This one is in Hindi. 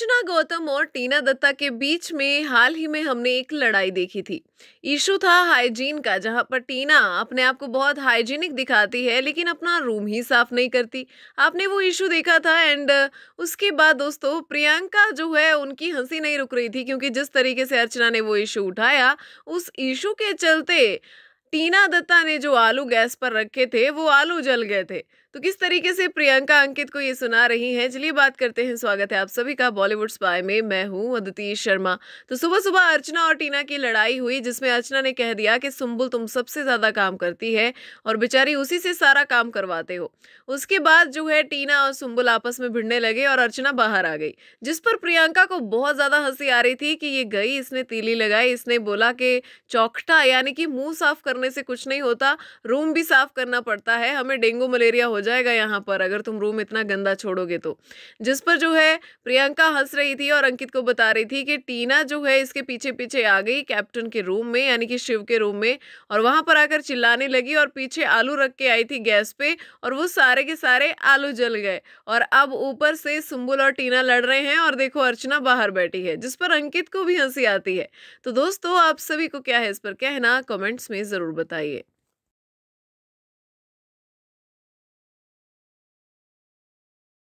अर्चना गौतम और टीना दत्ता के बीच में हाल ही में हमने एक लड़ाई देखी थी इशू था हाइजीन का जहां पर टीना अपने आप को बहुत हाइजीनिक दिखाती है लेकिन अपना रूम ही साफ नहीं करती आपने वो इशू देखा था एंड उसके बाद दोस्तों प्रियंका जो है उनकी हंसी नहीं रुक रही थी क्योंकि जिस तरीके से अर्चना ने वो इशू उठाया उस इशू के चलते टीना दत्ता ने जो आलू गैस पर रखे थे वो आलू जल गए थे तो किस तरीके से प्रियंका अंकित को ये सुना रही हैं चलिए बात करते हैं स्वागत है आप सभी का बॉलीवुड स्पाई में मैं हूँ अदिति शर्मा तो सुबह सुबह अर्चना और टीना की लड़ाई हुई जिसमें अर्चना ने कह दिया कि सुम्बुल तुम सबसे ज़्यादा काम करती है और बेचारी उसी से सारा काम करवाते हो उसके बाद जो है टीना और सुम्बुल आपस में भिड़ने लगे और अर्चना बाहर आ गई जिस पर प्रियंका को बहुत ज़्यादा हंसी आ रही थी कि ये गई इसने तीली लगाई इसने बोला कि चौकटा यानी कि मुँह साफ करने से कुछ नहीं होता रूम भी साफ करना पड़ता है हमें डेंगू मलेरिया हो जाएगा यहाँ पर अगर तुम रूम इतना गंदा छोड़ोगे तो जिस पर जो है प्रियंका हंस रही थी और अंकित को बता रही थी कि टीना जो है इसके पीछे पीछे आ गई कैप्टन के रूम में यानी कि शिव के रूम में और वहाँ पर आकर चिल्लाने लगी और पीछे आलू रख के आई थी गैस पे और वो सारे के सारे आलू जल गए और अब ऊपर से सुम्बुल और टीना लड़ रहे हैं और देखो अर्चना बाहर बैठी है जिस पर अंकित को भी हंसी आती है तो दोस्तों आप सभी को क्या है इस पर कहना कमेंट्स में ज़रूर ज़रूर बताइए